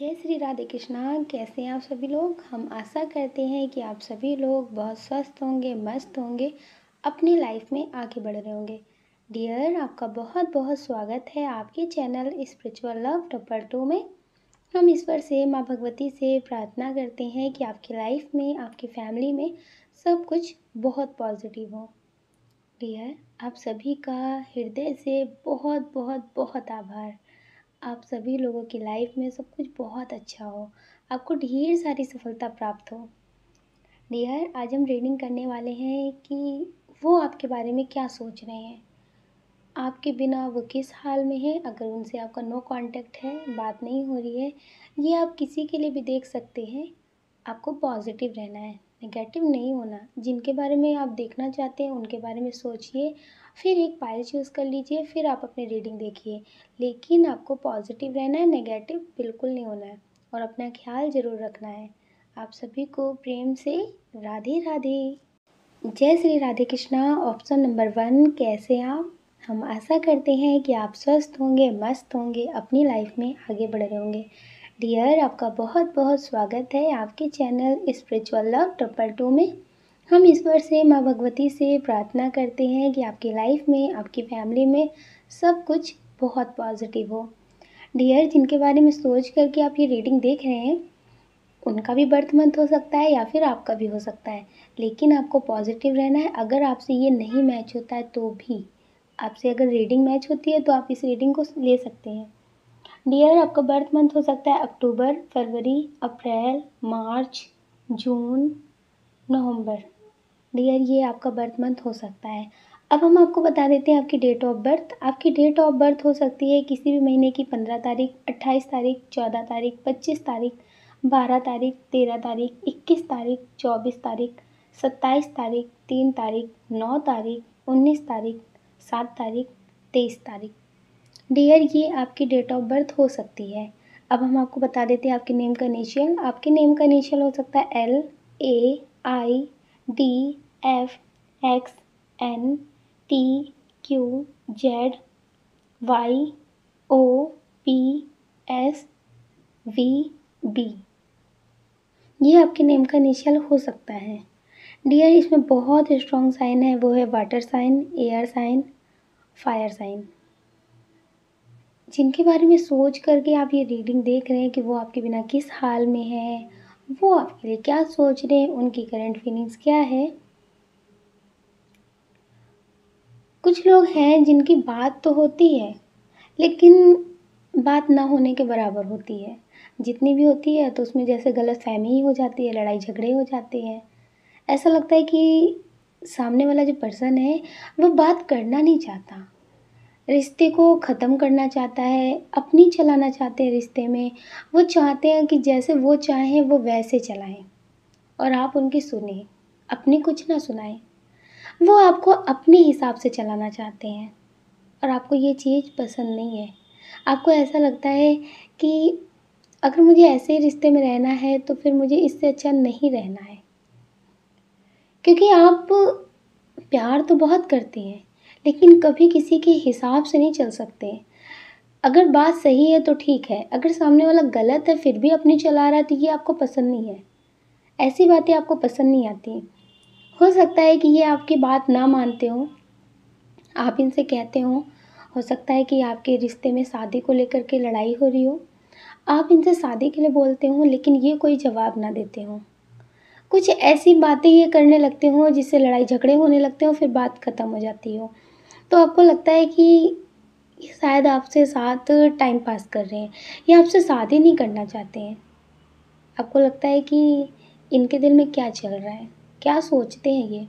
जय श्री राधे कृष्णा कैसे हैं आप सभी लोग हम आशा करते हैं कि आप सभी लोग बहुत स्वस्थ होंगे मस्त होंगे अपनी लाइफ में आगे बढ़ रहे होंगे डियर आपका बहुत बहुत स्वागत है आपके चैनल स्पिरिचुअल लव टप्पर टू में हम ईश्वर से माँ भगवती से प्रार्थना करते हैं कि आपकी लाइफ में आपकी फैमिली में सब कुछ बहुत पॉजिटिव हो डियर आप सभी का हृदय से बहुत बहुत बहुत आभार आप सभी लोगों की लाइफ में सब कुछ बहुत अच्छा हो आपको ढेर सारी सफलता प्राप्त हो डियर आज हम रीडिंग करने वाले हैं कि वो आपके बारे में क्या सोच रहे हैं आपके बिना वो किस हाल में है अगर उनसे आपका नो कांटेक्ट है बात नहीं हो रही है ये आप किसी के लिए भी देख सकते हैं आपको पॉजिटिव रहना है नेगेटिव नहीं होना जिनके बारे में आप देखना चाहते हैं उनके बारे में सोचिए फिर एक पायल चूज़ कर लीजिए फिर आप अपनी रीडिंग देखिए लेकिन आपको पॉजिटिव रहना है नेगेटिव बिल्कुल नहीं होना है और अपना ख्याल ज़रूर रखना है आप सभी को प्रेम से राधे राधे जय Shri Radhe Krishna option number one कैसे आप हम आशा करते हैं कि आप स्वस्थ होंगे मस्त होंगे अपनी लाइफ में आगे बढ़ रहे होंगे डियर आपका बहुत बहुत स्वागत है आपके channel spiritual love triple two में हम इस बार से माँ भगवती से प्रार्थना करते हैं कि आपकी लाइफ में आपकी फैमिली में सब कुछ बहुत पॉजिटिव हो डियर जिनके बारे में सोच करके आप ये रीडिंग देख रहे हैं उनका भी बर्थ मंथ हो सकता है या फिर आपका भी हो सकता है लेकिन आपको पॉजिटिव रहना है अगर आपसे ये नहीं मैच होता है तो भी आपसे अगर रीडिंग मैच होती है तो आप इस रीडिंग को ले सकते हैं डियर आपका बर्थ मंथ हो सकता है अक्टूबर फरवरी अप्रैल मार्च जून नवंबर डियर ये आपका बर्थ मंथ हो सकता है अब हम आपको बता देते हैं आपकी डेट ऑफ बर्थ आपकी डेट ऑफ बर्थ हो सकती है किसी भी महीने की पंद्रह तारीख अट्ठाईस तारीख चौदह तारीख पच्चीस तारीख बारह तारीख तेरह तारीख इक्कीस तारीख चौबीस तारीख सत्ताईस तारीख तीन तारीख नौ तारीख उन्नीस तारीख सात तारीख तेईस तारीख डियर ये आपकी डेट ऑफ बर्थ हो सकती है अब हम आपको बता देते हैं आपके नेम का इनिशियल आपके नेम का इनिशियल हो सकता है L A I D F X N T Q Z Y O P S V B ये आपके नेम का इनिशियल हो सकता है डियर इसमें बहुत स्ट्रॉन्ग साइन है वो है water sign air sign fire sign जिनके बारे में सोच करके आप ये रीडिंग देख रहे हैं कि वो आपके बिना किस हाल में है वो आपके लिए क्या सोच रहे हैं उनकी करंट फीलिंग्स क्या है कुछ लोग हैं जिनकी बात तो होती है लेकिन बात ना होने के बराबर होती है जितनी भी होती है तो उसमें जैसे गलत फहमी ही हो जाती है लड़ाई झगड़े हो जाते हैं ऐसा लगता है कि सामने वाला जो पर्सन है वो बात करना नहीं चाहता रिश्ते को ख़त्म करना चाहता है अपनी चलाना चाहते हैं रिश्ते में वो चाहते हैं कि जैसे वो चाहें वो वैसे चलाएं और आप उनकी सुने अपनी कुछ ना सुनाएं वो आपको अपने हिसाब से चलाना चाहते हैं और आपको ये चीज़ पसंद नहीं है आपको ऐसा लगता है कि अगर मुझे ऐसे रिश्ते में रहना है तो फिर मुझे इससे अच्छा नहीं रहना है क्योंकि आप प्यार तो बहुत करते हैं लेकिन कभी किसी के हिसाब से नहीं चल सकते अगर बात सही है तो ठीक है अगर सामने वाला गलत है फिर भी अपनी चला रहा है तो ये आपको पसंद नहीं है ऐसी बातें आपको पसंद नहीं आती हो सकता है कि ये आपकी बात ना मानते हो आप इनसे कहते हो हो सकता है कि आपके रिश्ते में शादी को लेकर के लड़ाई हो रही हो आप इनसे शादी के लिए बोलते हो लेकिन ये कोई जवाब ना देते हो कुछ ऐसी बातें ये करने लगते हो जिससे लड़ाई झगड़े होने लगते हो फिर बात ख़त्म हो जाती हो तो आपको लगता है कि ये शायद आपसे साथ टाइम पास कर रहे हैं या आपसे साथ ही नहीं करना चाहते हैं आपको लगता है कि इनके दिल में क्या चल रहा है क्या सोचते हैं ये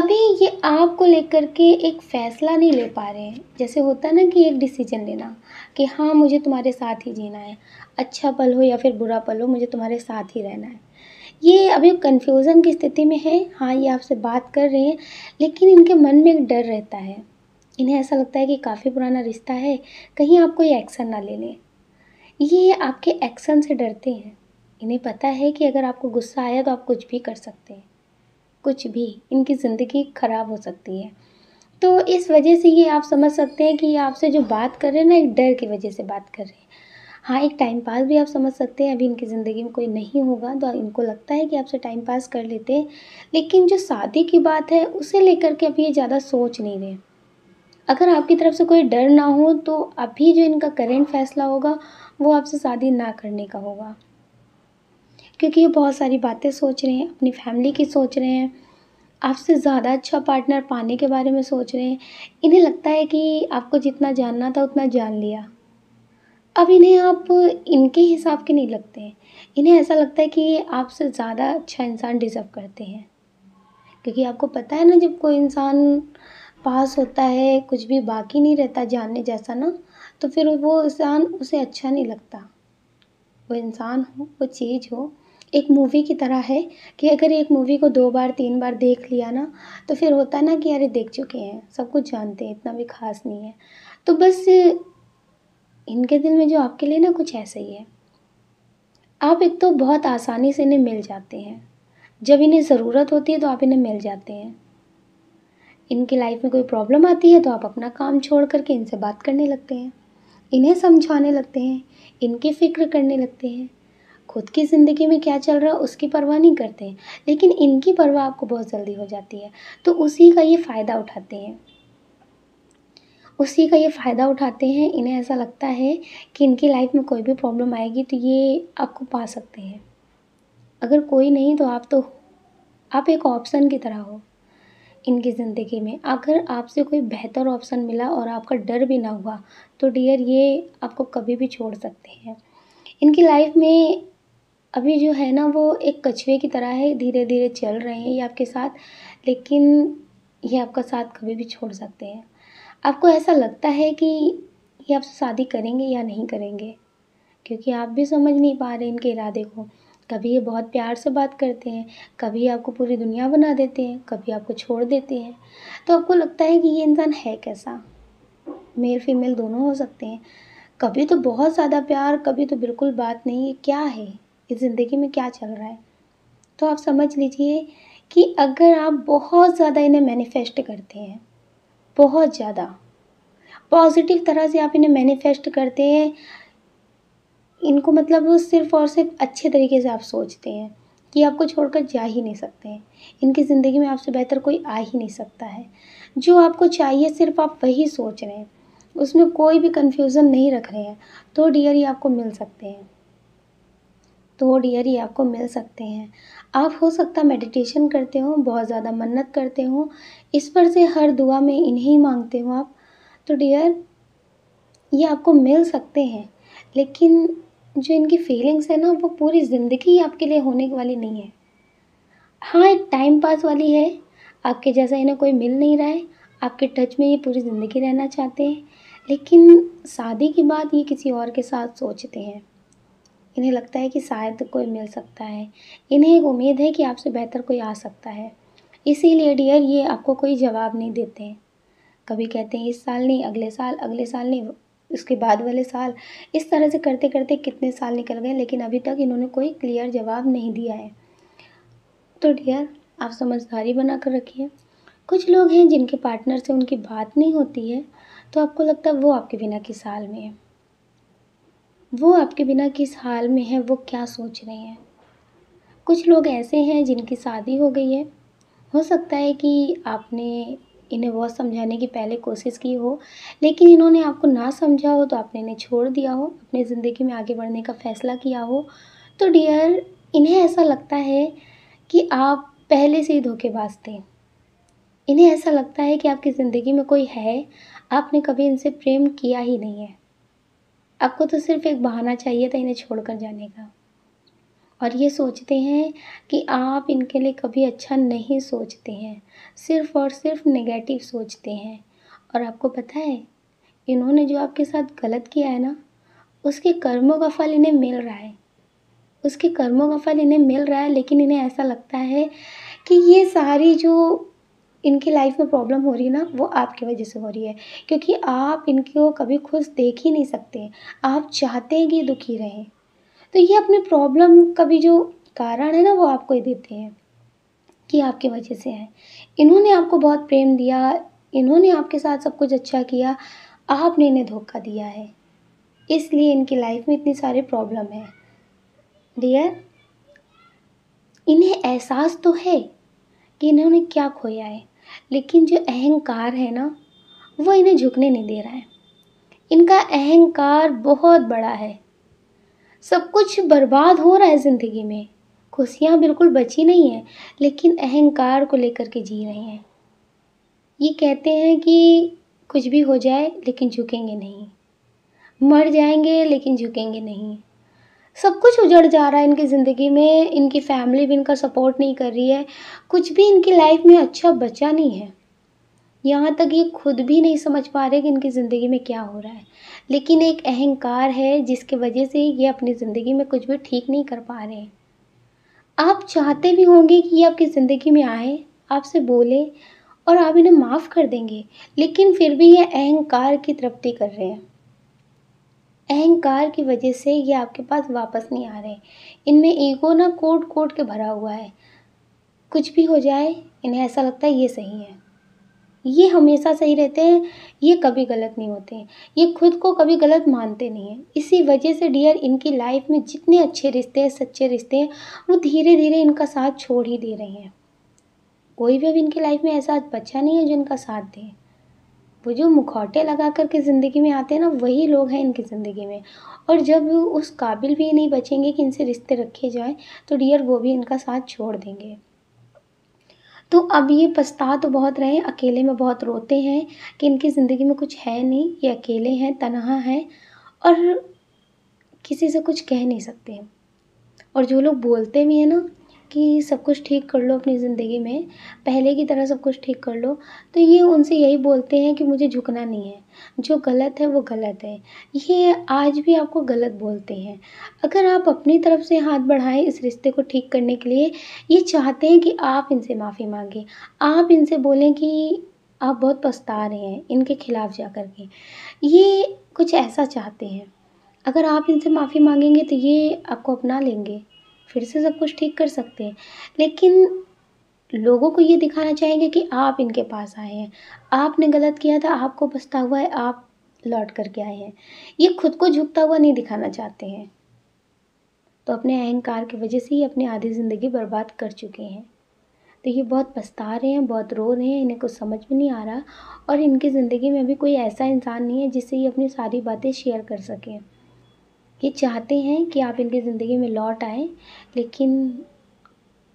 अभी ये आपको लेकर के एक फ़ैसला नहीं ले पा रहे हैं जैसे होता ना कि एक डिसीजन लेना कि हाँ मुझे तुम्हारे साथ ही जीना है अच्छा पल हो या फिर बुरा पल हो मुझे तुम्हारे साथ ही रहना है ये अभी कन्फ्यूज़न की स्थिति में है हाँ ये आपसे बात कर रहे हैं लेकिन इनके मन में एक डर रहता है इन्हें ऐसा लगता है कि काफ़ी पुराना रिश्ता है कहीं आप कोई एक्शन ना ले लें ये आपके एक्शन से डरते हैं इन्हें पता है कि अगर आपको गुस्सा आया तो आप कुछ भी कर सकते हैं कुछ भी इनकी ज़िंदगी ख़राब हो सकती है तो इस वजह से ये आप समझ सकते हैं कि ये आपसे जो बात कर रहे हैं ना एक डर की वजह से बात कर रहे हैं हाँ एक टाइम पास भी आप समझ सकते हैं अभी इनकी ज़िंदगी में कोई नहीं होगा तो इनको लगता है कि आपसे टाइम पास कर लेते हैं लेकिन जो शादी की बात है उसे लेकर के अभी ये ज़्यादा सोच नहीं रहे अगर आपकी तरफ से कोई डर ना हो तो अभी जो इनका करेंट फैसला होगा वो आपसे शादी ना करने का होगा क्योंकि ये बहुत सारी बातें सोच रहे हैं अपनी फैमिली की सोच रहे हैं आपसे ज़्यादा अच्छा पार्टनर पाने के बारे में सोच रहे हैं इन्हें लगता है कि आपको जितना जानना था उतना जान लिया अब इन्हें आप इनके हिसाब के नहीं लगते हैं इन्हें ऐसा लगता है कि ये आपसे ज़्यादा अच्छा इंसान डिज़र्व करते हैं क्योंकि आपको पता है ना जब कोई इंसान पास होता है कुछ भी बाकी नहीं रहता जानने जैसा ना तो फिर वो इंसान उसे अच्छा नहीं लगता वो इंसान हो वो चीज़ हो एक मूवी की तरह है कि अगर एक मूवी को दो बार तीन बार देख लिया ना तो फिर होता ना कि अरे देख चुके हैं सब कुछ जानते हैं इतना भी खास नहीं है तो बस इनके दिल में जो आपके लिए ना कुछ ऐसा ही है आप एक तो बहुत आसानी से इन्हें मिल जाते हैं जब इन्हें ज़रूरत होती है तो आप इन्हें मिल जाते हैं इनकी लाइफ में कोई प्रॉब्लम आती है तो आप अपना काम छोड़ करके इनसे बात करने लगते हैं इन्हें समझाने लगते हैं इनकी फ़िक्र करने लगते हैं खुद की ज़िंदगी में क्या चल रहा है उसकी परवाह नहीं करते हैं लेकिन इनकी परवाह आपको बहुत जल्दी हो जाती है तो उसी का ये फ़ायदा उठाते हैं उसी का ये फ़ायदा उठाते हैं इन्हें ऐसा लगता है कि इनकी लाइफ में कोई भी प्रॉब्लम आएगी तो ये आपको पा सकते हैं अगर कोई नहीं तो आप तो आप एक ऑप्शन की तरह हो इनकी ज़िंदगी में अगर आपसे कोई बेहतर ऑप्शन मिला और आपका डर भी ना हुआ तो डियर ये आपको कभी भी छोड़ सकते हैं इनकी लाइफ में अभी जो है ना वो एक कछुए की तरह है धीरे धीरे चल रहे हैं ये आपके साथ लेकिन ये आपका साथ कभी भी छोड़ सकते हैं आपको ऐसा लगता है कि ये आपसे शादी करेंगे या नहीं करेंगे क्योंकि आप भी समझ नहीं पा रहे इनके इरादे को कभी ये बहुत प्यार से बात करते हैं कभी आपको पूरी दुनिया बना देते हैं कभी आपको छोड़ देते हैं तो आपको लगता है कि ये इंसान है कैसा मेल फीमेल दोनों हो सकते हैं कभी तो बहुत ज़्यादा प्यार कभी तो बिल्कुल बात नहीं है क्या है इस ज़िंदगी में क्या चल रहा है तो आप समझ लीजिए कि अगर आप बहुत ज़्यादा इन्हें मैनिफेस्ट करते हैं बहुत ज़्यादा पॉजिटिव तरह से आप इन्हें मैनिफेस्ट करते हैं इनको मतलब सिर्फ और सिर्फ अच्छे तरीके से आप सोचते हैं कि आपको छोड़कर जा ही नहीं सकते हैं इनकी ज़िंदगी में आपसे बेहतर कोई आ ही नहीं सकता है जो आपको चाहिए सिर्फ आप वही सोच रहे हैं उसमें कोई भी कन्फ्यूज़न नहीं रख रहे हैं तो डियर ही आपको मिल सकते हैं तो डियर ही आपको मिल सकते हैं आप हो सकता मेडिटेशन करते हो बहुत ज़्यादा मन्नत करते हो इस पर से हर दुआ में इन्हें मांगते हो आप तो डियर ये आपको मिल सकते हैं लेकिन जो इनकी फीलिंग्स है ना वो पूरी ज़िंदगी आपके लिए होने वाली नहीं है हाँ एक टाइम पास वाली है आपके जैसा इन्हें कोई मिल नहीं रहा है आपके टच में ये पूरी ज़िंदगी रहना चाहते हैं लेकिन शादी के बाद ये किसी और के साथ सोचते हैं इन्हें लगता है कि शायद कोई मिल सकता है इन्हें एक उम्मीद है कि आपसे बेहतर कोई आ सकता है इसीलिए डियर ये आपको कोई जवाब नहीं देते हैं कभी कहते हैं इस साल नहीं अगले साल अगले साल नहीं उसके बाद वाले साल इस तरह से करते करते कितने साल निकल गए लेकिन अभी तक इन्होंने कोई क्लियर जवाब नहीं दिया है तो डियर आप समझदारी बना कर रखिए कुछ लोग हैं जिनके पार्टनर से उनकी बात नहीं होती है तो आपको लगता है वो आपके बिना किस हाल में है वो आपके बिना किस हाल में है वो क्या सोच रहे हैं कुछ लोग ऐसे हैं जिनकी शादी हो गई है हो सकता है कि आपने इन्हें बहुत समझाने की पहले कोशिश की हो लेकिन इन्होंने आपको ना समझा हो तो आपने इन्हें छोड़ दिया हो अपनी ज़िंदगी में आगे बढ़ने का फ़ैसला किया हो तो डियर इन्हें ऐसा लगता है कि आप पहले से ही धोखेबाज थे इन्हें ऐसा लगता है कि आपकी ज़िंदगी में कोई है आपने कभी इनसे प्रेम किया ही नहीं है आपको तो सिर्फ़ एक बहाना चाहिए था इन्हें कर जाने का और ये सोचते हैं कि आप इनके लिए कभी अच्छा नहीं सोचते हैं सिर्फ़ और सिर्फ नेगेटिव सोचते हैं और आपको पता है इन्होंने जो आपके साथ गलत किया है ना उसके कर्मों का फल इन्हें मिल रहा है उसके कर्मों का फल इन्हें मिल रहा है लेकिन इन्हें ऐसा लगता है कि ये सारी जो इनकी लाइफ में प्रॉब्लम हो रही है ना वो आपकी वजह से हो रही है क्योंकि आप इनको कभी खुश देख ही नहीं सकते आप चाहते हैं कि दुखी रहें तो ये अपनी प्रॉब्लम का भी जो कारण है ना वो आपको ही देते हैं कि आपके वजह से है इन्होंने आपको बहुत प्रेम दिया इन्होंने आपके साथ सब कुछ अच्छा किया आपने इन्हें धोखा दिया है इसलिए इनकी लाइफ में इतनी सारी प्रॉब्लम है डियर इन्हें एहसास तो है कि इन्होंने क्या खोया है लेकिन जो अहंकार है ना वो इन्हें झुकने नहीं दे रहा है इनका अहंकार बहुत बड़ा है सब कुछ बर्बाद हो रहा है ज़िंदगी में खुशियाँ बिल्कुल बची नहीं हैं लेकिन अहंकार को लेकर के जी रहे हैं ये कहते हैं कि कुछ भी हो जाए लेकिन झुकेंगे नहीं मर जाएंगे लेकिन झुकेंगे नहीं सब कुछ उजड़ जा रहा है इनकी ज़िंदगी में इनकी फैमिली भी इनका सपोर्ट नहीं कर रही है कुछ भी इनकी लाइफ में अच्छा बचा नहीं है यहाँ तक ये खुद भी नहीं समझ पा रहे कि इनकी ज़िंदगी में क्या हो रहा है लेकिन एक अहंकार है जिसके वजह से ये अपनी ज़िंदगी में कुछ भी ठीक नहीं कर पा रहे आप चाहते भी होंगे कि ये आपकी ज़िंदगी में आए आपसे बोले और आप इन्हें माफ़ कर देंगे लेकिन फिर भी ये अहंकार की तृप्ति कर रहे हैं अहंकार की वजह से ये आपके पास वापस नहीं आ रहे इनमें ईगो ना कोट कोट के भरा हुआ है कुछ भी हो जाए इन्हें ऐसा लगता है ये सही है ये हमेशा सही रहते हैं ये कभी गलत नहीं होते हैं ये खुद को कभी गलत मानते नहीं हैं इसी वजह से डियर इनकी लाइफ में जितने अच्छे रिश्ते हैं सच्चे रिश्ते हैं वो धीरे धीरे इनका साथ छोड़ ही दे रहे हैं कोई भी अब इनकी लाइफ में ऐसा बच्चा नहीं है जो इनका साथ दे वो जो मुखौटे लगा कर के ज़िंदगी में आते हैं ना वही लोग हैं इनकी ज़िंदगी में और जब उस काबिल भी नहीं बचेंगे कि इनसे रिश्ते रखे जाएँ तो डियर वो भी इनका साथ छोड़ देंगे तो अब ये पछता तो बहुत रहे अकेले में बहुत रोते हैं कि इनकी ज़िंदगी में कुछ है नहीं ये अकेले हैं तनहा हैं और किसी से कुछ कह नहीं सकते और जो लोग बोलते भी हैं ना कि सब कुछ ठीक कर लो अपनी ज़िंदगी में पहले की तरह सब कुछ ठीक कर लो तो ये उनसे यही बोलते हैं कि मुझे झुकना नहीं है जो गलत है वो गलत है ये आज भी आपको गलत बोलते हैं अगर आप अपनी तरफ से हाथ बढ़ाएं इस रिश्ते को ठीक करने के लिए ये चाहते हैं कि आप इनसे माफ़ी मांगें आप इनसे बोलें कि आप बहुत पछता रहे हैं इनके खिलाफ़ जा कर के ये कुछ ऐसा चाहते हैं अगर आप इनसे माफ़ी मांगेंगे तो ये आपको अपना लेंगे फिर से सब कुछ ठीक कर सकते हैं लेकिन लोगों को ये दिखाना चाहेंगे कि आप इनके पास आए हैं आपने गलत किया था आपको पछता हुआ है आप लौट करके आए हैं ये खुद को झुकता हुआ नहीं दिखाना चाहते हैं तो अपने अहंकार की वजह से ही अपनी आधी ज़िंदगी बर्बाद कर चुके हैं तो ये बहुत पछता रहे हैं बहुत रो रहे हैं इन्हें कुछ समझ में नहीं आ रहा और इनकी ज़िंदगी में अभी कोई ऐसा इंसान नहीं है जिससे ये अपनी सारी बातें शेयर कर सकें ये चाहते हैं कि आप इनकी ज़िंदगी में लौट आएँ लेकिन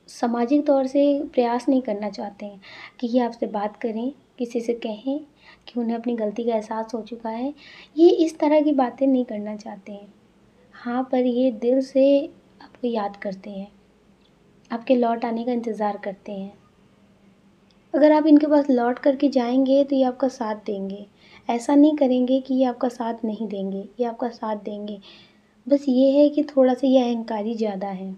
सामाजिक तौर से प्रयास नहीं करना चाहते हैं कि ये आपसे बात करें किसी से कहें कि उन्हें अपनी गलती का एहसास हो चुका है ये इस तरह की बातें नहीं करना चाहते हैं हाँ पर ये दिल से आपको याद करते हैं आपके लौट आने का इंतज़ार करते हैं अगर आप इनके पास लौट करके जाएंगे तो ये आपका साथ देंगे ऐसा नहीं करेंगे कि ये आपका साथ नहीं देंगे ये आपका साथ देंगे बस ये है कि थोड़ा सा यह अहंकारी ज़्यादा है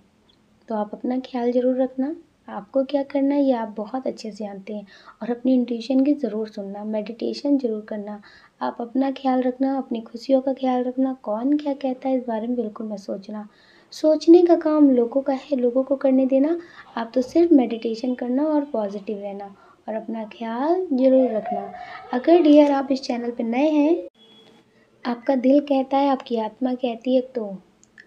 तो आप अपना ख्याल ज़रूर रखना आपको क्या करना है ये आप बहुत अच्छे से जानते हैं और अपनी इंट्यूशन की ज़रूर सुनना मेडिटेशन ज़रूर करना आप अपना ख्याल रखना अपनी खुशियों का ख्याल रखना कौन क्या कहता है इस बारे में बिल्कुल मत सोचना सोचने का काम लोगों का है लोगों को करने देना आप तो सिर्फ मेडिटेशन करना और पॉजिटिव रहना और अपना ख्याल ज़रूर रखना अगर डियर आप इस चैनल पर नए हैं आपका दिल कहता है आपकी आत्मा कहती है तो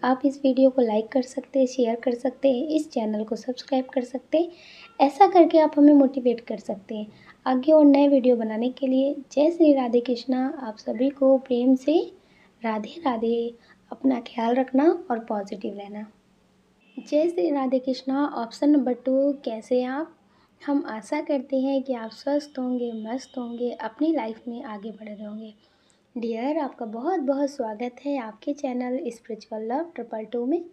आप इस वीडियो को लाइक कर सकते हैं शेयर कर सकते हैं इस चैनल को सब्सक्राइब कर सकते हैं ऐसा करके आप हमें मोटिवेट कर सकते हैं आगे और नए वीडियो बनाने के लिए जय श्री राधे कृष्णा आप सभी को प्रेम से राधे राधे अपना ख्याल रखना और पॉजिटिव रहना जय Shri Radhe Krishna option number two कैसे हैं आप हम आशा करते हैं कि आप स्वस्थ होंगे मस्त होंगे अपनी लाइफ में आगे बढ़ रहे होंगे डियर आपका बहुत बहुत स्वागत है आपके channel spiritual love triple two में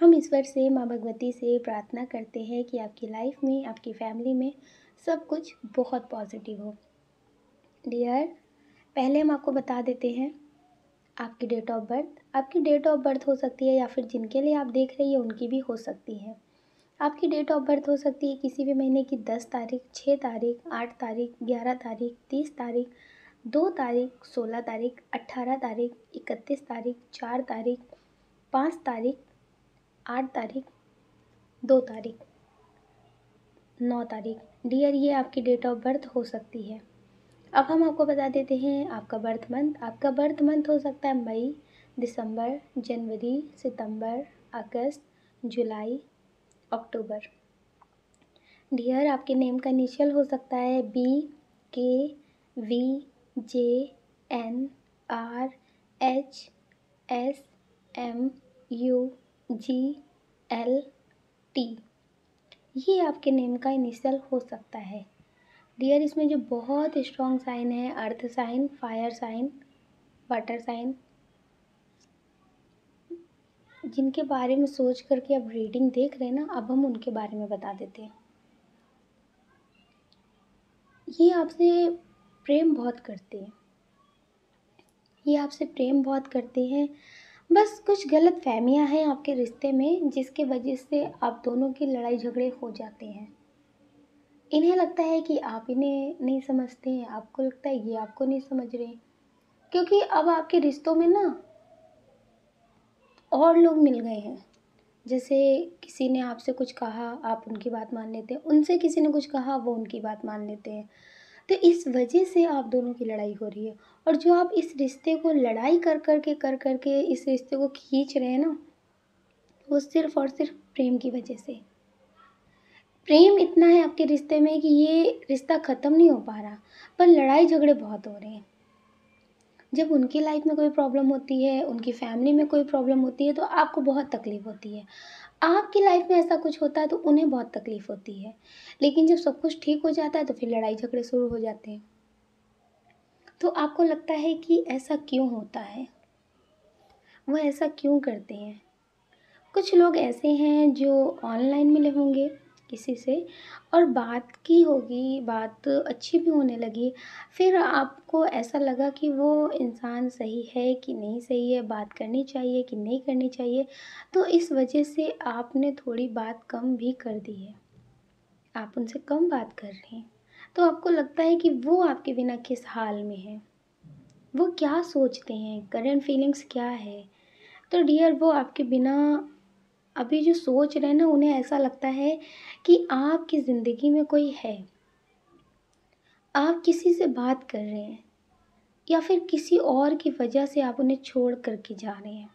हम ईश्वर से माँ भगवती से प्रार्थना करते हैं कि आपकी लाइफ में आपकी फैमिली में सब कुछ बहुत पॉजिटिव हो डियर पहले हम आपको बता देते हैं आपकी डेट ऑफ बर्थ आपकी डेट ऑफ बर्थ हो सकती है या फिर जिनके लिए आप देख रही है उनकी भी हो सकती है आपकी डेट ऑफ बर्थ हो सकती है किसी भी महीने की दस तारीख छः तारीख आठ तारीख ग्यारह तारीख तीस तारीख दो तारीख सोलह तारीख अट्ठारह तारीख इकतीस तारीख चार तारीख पाँच तारीख आठ तारीख दो तारीख नौ तारीख डियर ये आपकी डेट ऑफ बर्थ हो सकती है अब हम आपको बता देते हैं आपका बर्थ मंथ आपका बर्थ मंथ हो सकता है मई दिसंबर जनवरी सितंबर अगस्त जुलाई अक्टूबर डियर आपके नेम का इनिशियल हो सकता है B K V J N R H S M U G L T ये आपके नेम का इनिशियल हो सकता है डियर इसमें जो बहुत स्ट्रॉन्ग साइन है earth sign fire sign water sign जिनके बारे में सोच करके आप रीडिंग देख रहे हैं ना अब हम उनके बारे में बता देते हैं ये आपसे प्रेम बहुत करते हैं ये आपसे प्रेम बहुत करते हैं बस कुछ गलत फहमियाँ हैं आपके रिश्ते में जिसके वजह से आप दोनों की लड़ाई झगड़े हो जाते हैं इन्हें लगता है कि आप इन्हें नहीं समझते हैं आपको लगता है ये आपको नहीं समझ रहे क्योंकि अब आपके रिश्तों में ना और लोग मिल गए हैं जैसे किसी ने आपसे कुछ कहा आप उनकी बात मान लेते हैं उनसे किसी ने कुछ कहा वो उनकी बात मान लेते हैं तो इस वजह से आप दोनों की लड़ाई हो रही है और जो आप इस रिश्ते को लड़ाई कर कर के कर कर के इस रिश्ते को खींच रहे हैं ना वो सिर्फ और सिर्फ प्रेम की वजह से प्रेम इतना है आपके रिश्ते में कि ये रिश्ता ख़त्म नहीं हो पा रहा पर लड़ाई झगड़े बहुत हो रहे हैं जब उनकी लाइफ में कोई प्रॉब्लम होती है उनकी फैमिली में कोई प्रॉब्लम होती है तो आपको बहुत तकलीफ़ होती है आपकी लाइफ में ऐसा कुछ होता है तो उन्हें बहुत तकलीफ़ होती है लेकिन जब सब कुछ ठीक हो जाता है तो फिर लड़ाई झगड़े शुरू हो जाते हैं तो आपको लगता है कि ऐसा क्यों होता है वो ऐसा क्यों करते हैं कुछ लोग ऐसे हैं जो ऑनलाइन मिले होंगे किसी से और बात की होगी बात अच्छी भी होने लगी फिर आपको ऐसा लगा कि वो इंसान सही है कि नहीं सही है बात करनी चाहिए कि नहीं करनी चाहिए तो इस वजह से आपने थोड़ी बात कम भी कर दी है आप उनसे कम बात कर रहे हैं तो आपको लगता है कि वो आपके बिना किस हाल में है वो क्या सोचते हैं करेंट फीलिंग्स क्या है तो डियर वो आपके बिना अभी जो सोच रहे हैं ना उन्हें ऐसा लगता है कि आपकी ज़िंदगी में कोई है आप किसी से बात कर रहे हैं या फिर किसी और की वजह से आप उन्हें छोड़ करके जा रहे हैं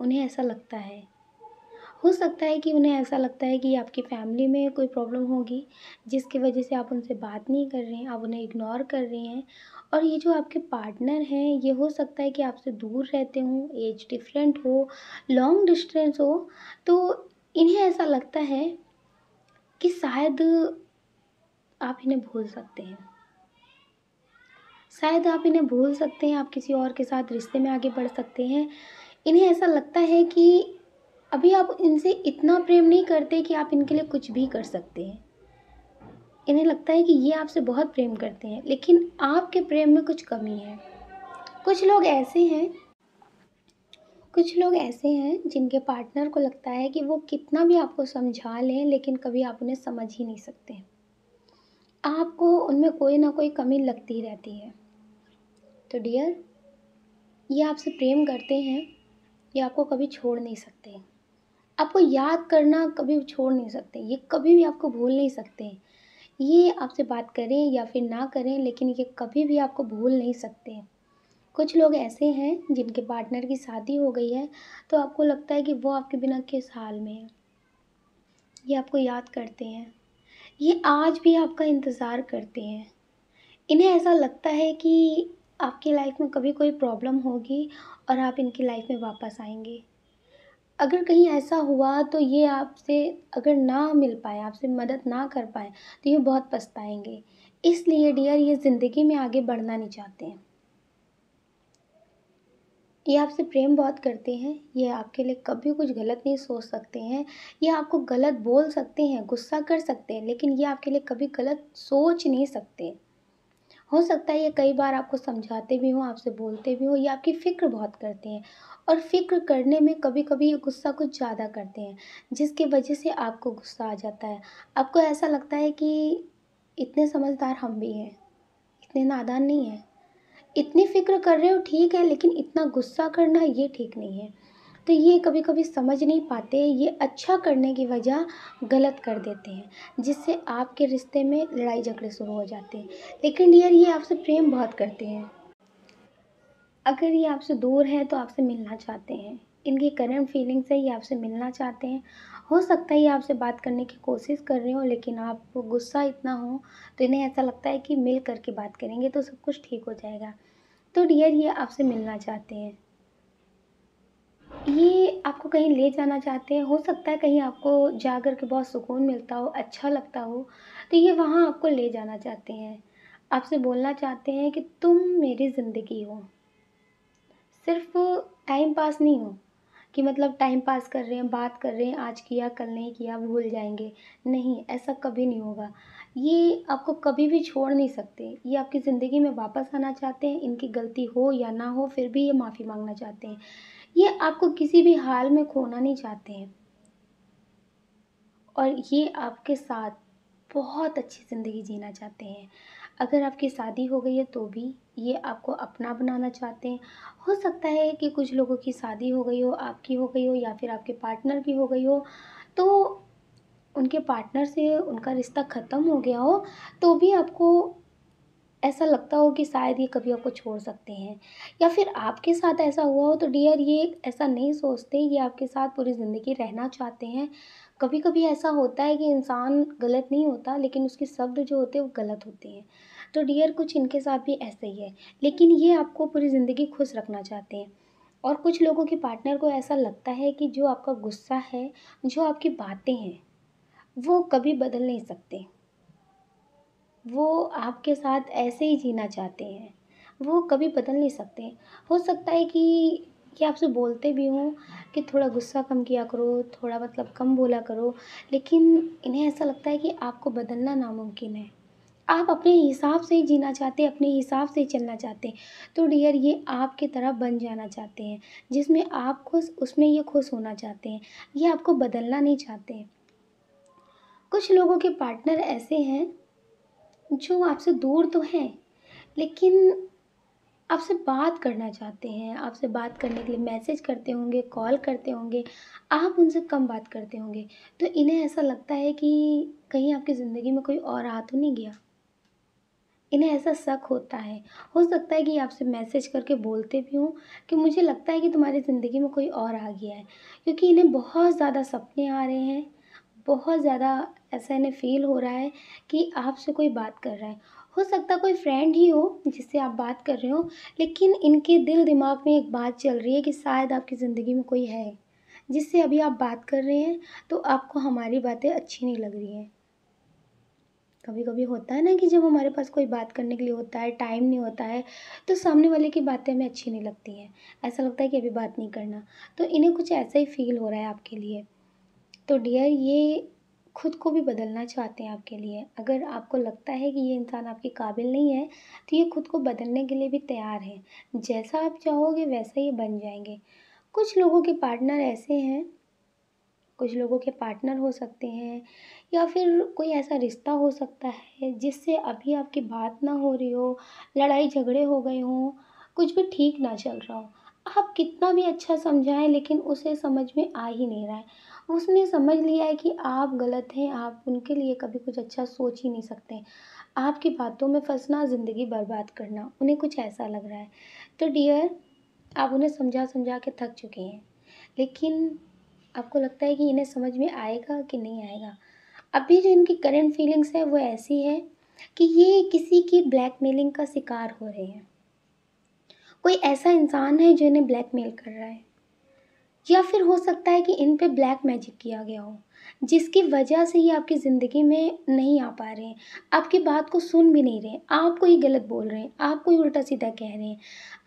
उन्हें ऐसा लगता है हो सकता है कि उन्हें ऐसा लगता है कि आपकी फ़ैमिली में कोई प्रॉब्लम होगी जिसकी वजह से आप उनसे बात नहीं कर रहे हैं आप उन्हें इग्नोर कर रहे हैं और ये जो आपके पार्टनर हैं ये हो सकता है कि आपसे दूर रहते हों एज डिफरेंट हो लॉन्ग डिस्टेंस हो तो इन्हें ऐसा लगता है कि शायद आप इन्हें भूल सकते हैं शायद आप इन्हें भूल सकते हैं आप किसी और के साथ रिश्ते में आगे बढ़ सकते हैं इन्हें ऐसा लगता है कि अभी आप इनसे इतना प्रेम नहीं करते कि आप इनके लिए कुछ भी कर सकते हैं इन्हें लगता है कि ये आपसे बहुत प्रेम करते हैं लेकिन आपके प्रेम में कुछ कमी है कुछ लोग ऐसे हैं कुछ लोग ऐसे हैं जिनके पार्टनर को लगता है कि वो कितना भी आपको समझा लें लेकिन कभी आप उन्हें समझ ही नहीं सकते आपको उनमें कोई ना कोई कमी लगती रहती है तो डियर ये आपसे प्रेम करते हैं ये आपको कभी छोड़ नहीं सकते आपको याद करना कभी छोड़ नहीं सकते ये कभी भी आपको भूल नहीं सकते ये आपसे बात करें या फिर ना करें लेकिन ये कभी भी आपको भूल नहीं सकते कुछ लोग ऐसे हैं जिनके पार्टनर की शादी हो गई है तो आपको लगता है कि वो आपके बिना किस हाल में है ये आपको याद करते हैं ये आज भी आपका इंतज़ार करते हैं इन्हें ऐसा लगता है कि आपकी लाइफ में कभी कोई प्रॉब्लम होगी और आप इनकी लाइफ में वापस आएंगे अगर कहीं ऐसा हुआ तो ये आपसे अगर ना मिल पाए आपसे मदद ना कर पाए तो ये बहुत पछताएंगे इसलिए डियर ये ज़िंदगी में आगे बढ़ना नहीं चाहते हैं ये आपसे प्रेम बहुत करते हैं ये आपके लिए कभी कुछ गलत नहीं सोच सकते हैं ये आपको गलत बोल सकते हैं गुस्सा कर सकते हैं लेकिन ये आपके लिए कभी गलत सोच नहीं सकते हो सकता है ये कई बार आपको समझाते भी हों आपसे बोलते भी हों ये आपकी फ़िक्र बहुत करते हैं और फ़िक्र करने में कभी कभी गुस्सा कुछ ज़्यादा करते हैं जिसकी वजह से आपको गुस्सा आ जाता है आपको ऐसा लगता है कि इतने समझदार हम भी हैं इतने नादान नहीं हैं इतनी फ़िक्र कर रहे हो ठीक है लेकिन इतना गुस्सा करना ये ठीक नहीं है तो ये कभी कभी समझ नहीं पाते ये अच्छा करने की वजह गलत कर देते हैं जिससे आपके रिश्ते में लड़ाई झगड़े शुरू हो जाते हैं लेकिन डियर ये आपसे प्रेम बहुत करते हैं अगर ये आपसे दूर है तो आपसे मिलना चाहते हैं इनकी करंट फीलिंग्स है ये आपसे मिलना चाहते हैं हो सकता है ये आपसे बात करने की कोशिश कर रहे हो लेकिन आप गुस्सा इतना हो तो इन्हें ऐसा लगता है कि मिल करके बात करेंगे तो सब कुछ ठीक हो जाएगा तो डियर ये आपसे मिलना चाहते हैं ये आपको कहीं ले जाना चाहते हैं हो सकता है कहीं आपको जा कर के बहुत सुकून मिलता हो अच्छा लगता हो तो ये वहाँ आपको ले जाना चाहते हैं आपसे बोलना चाहते हैं कि तुम मेरी ज़िंदगी हो सिर्फ टाइम पास नहीं हो कि मतलब टाइम पास कर रहे हैं बात कर रहे हैं आज किया कल नहीं किया भूल जाएंगे नहीं ऐसा कभी नहीं होगा ये आपको कभी भी छोड़ नहीं सकते ये आपकी ज़िंदगी में वापस आना चाहते हैं इनकी गलती हो या ना हो फिर भी ये माफ़ी मांगना चाहते हैं ये आपको किसी भी हाल में खोना नहीं चाहते हैं और ये आपके साथ बहुत अच्छी ज़िंदगी जीना चाहते हैं अगर आपकी शादी हो गई है तो भी ये आपको अपना बनाना चाहते हैं हो सकता है कि कुछ लोगों की शादी हो गई हो आपकी हो गई हो या फिर आपके पार्टनर की हो गई हो तो उनके पार्टनर से उनका रिश्ता ख़त्म हो गया हो तो भी आपको ऐसा लगता हो कि शायद ये कभी आपको छोड़ सकते हैं या फिर आपके साथ ऐसा हुआ हो तो डियर ये ऐसा नहीं सोचते ये आपके साथ पूरी ज़िंदगी रहना चाहते हैं कभी कभी ऐसा होता है कि इंसान गलत नहीं होता लेकिन उसके शब्द जो होते हैं वो गलत होते हैं तो डियर कुछ इनके साथ भी ऐसे ही है लेकिन ये आपको पूरी ज़िंदगी खुश रखना चाहते हैं और कुछ लोगों के पार्टनर को ऐसा लगता है कि जो आपका गुस्सा है जो आपकी बातें हैं वो कभी बदल नहीं सकते वो आपके साथ ऐसे ही जीना चाहते हैं वो कभी बदल नहीं सकते हो सकता है कि कि आपसे बोलते भी हों कि थोड़ा गुस्सा कम किया करो थोड़ा मतलब कम बोला करो लेकिन इन्हें ऐसा लगता है कि आपको बदलना नामुमकिन है आप अपने हिसाब से ही जीना चाहते हैं अपने हिसाब से ही चलना चाहते हैं तो डियर ये आपकी तरह बन जाना चाहते हैं जिसमें आप खुश उसमें ये खुश होना चाहते हैं ये आपको बदलना नहीं चाहते कुछ लोगों के पार्टनर ऐसे हैं जो आपसे दूर तो हैं लेकिन आपसे बात करना चाहते हैं आपसे बात करने के लिए मैसेज करते होंगे कॉल करते होंगे आप उनसे कम बात करते होंगे तो इन्हें ऐसा लगता है कि कहीं आपकी ज़िंदगी में कोई और आ तो नहीं गया इन्हें ऐसा शक होता है हो सकता है कि आपसे मैसेज करके बोलते भी हों कि मुझे लगता है कि तुम्हारी ज़िंदगी में कोई और आ गया है क्योंकि इन्हें बहुत ज़्यादा सपने आ रहे हैं बहुत ज़्यादा ऐसा इन्हें फील हो रहा है कि आपसे कोई बात कर रहा है हो सकता है कोई फ्रेंड ही हो जिससे आप बात कर रहे हो लेकिन इनके दिल दिमाग में एक बात चल रही है कि शायद आपकी ज़िंदगी में कोई है जिससे अभी आप बात कर रहे हैं तो आपको हमारी बातें अच्छी नहीं लग रही हैं कभी कभी होता है ना कि जब हमारे पास कोई बात करने के लिए होता है टाइम नहीं होता है तो सामने वाले की बातें हमें अच्छी नहीं लगती हैं ऐसा लगता है कि अभी बात नहीं करना तो इन्हें कुछ ऐसा ही फील हो रहा है आपके लिए तो डियर ये ख़ुद को भी बदलना चाहते हैं आपके लिए अगर आपको लगता है कि ये इंसान आपके काबिल नहीं है तो ये ख़ुद को बदलने के लिए भी तैयार है जैसा आप चाहोगे वैसा ये बन जाएंगे कुछ लोगों के पार्टनर ऐसे हैं कुछ लोगों के पार्टनर हो सकते हैं या फिर कोई ऐसा रिश्ता हो सकता है जिससे अभी आपकी बात ना हो रही हो लड़ाई झगड़े हो गए हों कुछ भी ठीक ना चल रहा हो आप कितना भी अच्छा समझाएं लेकिन उसे समझ में आ ही नहीं रहा है उसने समझ लिया है कि आप गलत हैं आप उनके लिए कभी कुछ अच्छा सोच ही नहीं सकते आपकी बातों में फंसना ज़िंदगी बर्बाद करना उन्हें कुछ ऐसा लग रहा है तो डियर आप उन्हें समझा समझा के थक चुके हैं लेकिन आपको लगता है कि इन्हें समझ में आएगा कि नहीं आएगा अभी जो इनकी करेंट फीलिंग्स है वो ऐसी है कि ये किसी की ब्लैकमेलिंग का शिकार हो रहे हैं कोई ऐसा इंसान है जो इन्हें ब्लैकमेल कर रहा है या फिर हो सकता है कि इन पे ब्लैक मैजिक किया गया हो जिसकी वजह से ये आपकी ज़िंदगी में नहीं आ पा रहे हैं आपकी बात को सुन भी नहीं रहे हैं आपको ही गलत बोल रहे हैं आपको ही उल्टा सीधा कह रहे हैं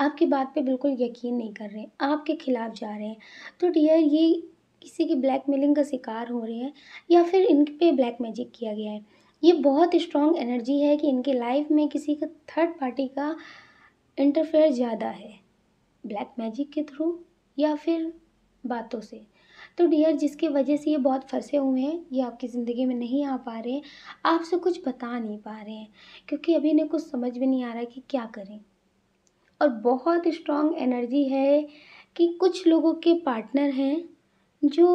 आपकी बात पे बिल्कुल यकीन नहीं कर रहे हैं आपके खिलाफ जा रहे हैं तो डियर ये किसी की ब्लैकमेलिंग का शिकार हो रहे हैं या फिर इन पर ब्लैक मैजिक किया गया है ये बहुत स्ट्रॉन्ग एनर्जी है कि इनके लाइफ में किसी का थर्ड पार्टी का इंटरफेयर ज़्यादा है ब्लैक मैजिक के थ्रू या फिर बातों से तो डियर जिसकी वजह से ये बहुत फंसे हुए हैं ये आपकी ज़िंदगी में नहीं आ पा रहे हैं आपसे कुछ बता नहीं पा रहे हैं क्योंकि अभी इन्हें कुछ समझ में नहीं आ रहा है कि क्या करें और बहुत स्ट्रॉन्ग एनर्जी है कि कुछ लोगों के पार्टनर हैं जो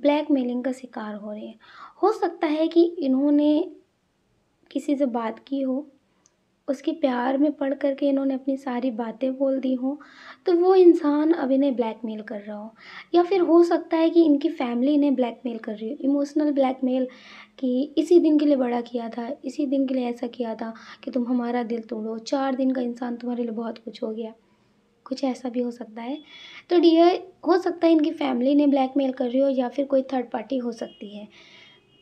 ब्लैक मेलिंग का शिकार हो रहे हैं हो सकता है कि इन्होंने किसी से बात की हो उसके प्यार में पढ़ कर के इन्होंने अपनी सारी बातें बोल दी हों तो वो इंसान अब इन्हें ब्लैकमेल कर रहा हो या फिर हो सकता है कि इनकी फ़ैमिली इन्हें ब्लैकमेल कर रही हो इमोशनल ब्लैकमेल कि इसी दिन के लिए बड़ा किया था इसी दिन के लिए ऐसा किया था कि तुम हमारा दिल तोड़ो चार दिन का इंसान तुम्हारे लिए बहुत कुछ हो गया कुछ ऐसा भी हो सकता है तो डियर हो सकता है इनकी फैमिली ने ब्लैकमेल कर रही हो या फिर कोई थर्ड पार्टी हो सकती है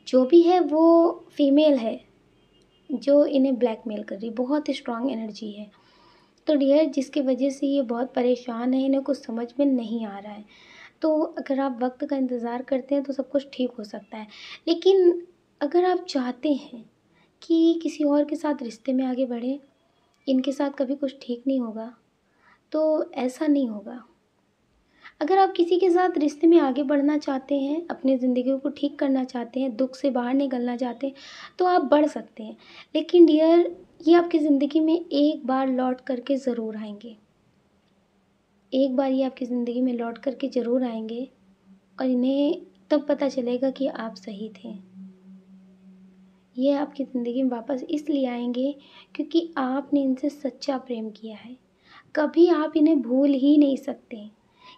जो भी है वो फीमेल है जो इन्हें ब्लैकमेल कर रही बहुत स्ट्रांग एनर्जी है तो डियर जिसकी वजह से ये बहुत परेशान है इन्हें कुछ समझ में नहीं आ रहा है तो अगर आप वक्त का इंतज़ार करते हैं तो सब कुछ ठीक हो सकता है लेकिन अगर आप चाहते हैं कि किसी और के साथ रिश्ते में आगे बढ़ें इनके साथ कभी कुछ ठीक नहीं होगा तो ऐसा नहीं होगा अगर आप किसी के साथ रिश्ते में आगे बढ़ना चाहते हैं अपनी ज़िंदगी को ठीक करना चाहते हैं दुख से बाहर निकलना चाहते हैं तो आप बढ़ सकते हैं लेकिन डियर ये आपकी ज़िंदगी में एक बार लौट करके ज़रूर आएंगे एक बार ये आपकी ज़िंदगी में लौट करके ज़रूर आएंगे और इन्हें तब पता चलेगा कि आप सही थे ये आपकी ज़िंदगी में वापस इसलिए आएंगे क्योंकि आपने इनसे सच्चा प्रेम किया है कभी आप इन्हें भूल ही नहीं सकते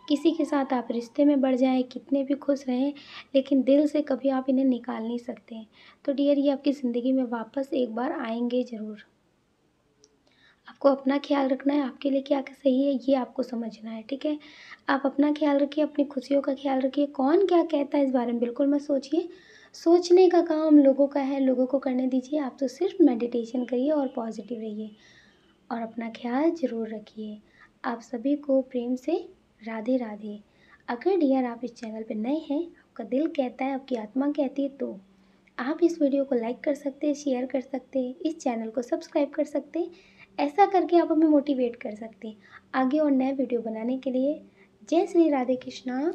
किसी के साथ आप रिश्ते में बढ़ जाएं कितने भी खुश रहें लेकिन दिल से कभी आप इन्हें निकाल नहीं सकते तो डियर ये आपकी ज़िंदगी में वापस एक बार आएंगे ज़रूर आपको अपना ख्याल रखना है आपके लिए क्या सही है ये आपको समझना है ठीक है आप अपना ख्याल रखिए अपनी खुशियों का ख्याल रखिए कौन क्या कहता है इस बारे में बिल्कुल मत सोचिए सोचने का काम लोगों का है लोगों को करने दीजिए आप तो सिर्फ मेडिटेशन करिए और पॉजिटिव रहिए और अपना ख्याल ज़रूर रखिए आप सभी को प्रेम से राधे राधे अगर डियर आप इस चैनल पर नए हैं आपका दिल कहता है आपकी आत्मा कहती है तो आप इस वीडियो को लाइक कर सकते हैं शेयर कर सकते हैं इस चैनल को सब्सक्राइब कर सकते हैं ऐसा करके आप हमें मोटिवेट कर सकते हैं आगे और नए वीडियो बनाने के लिए जय श्री राधे कृष्णा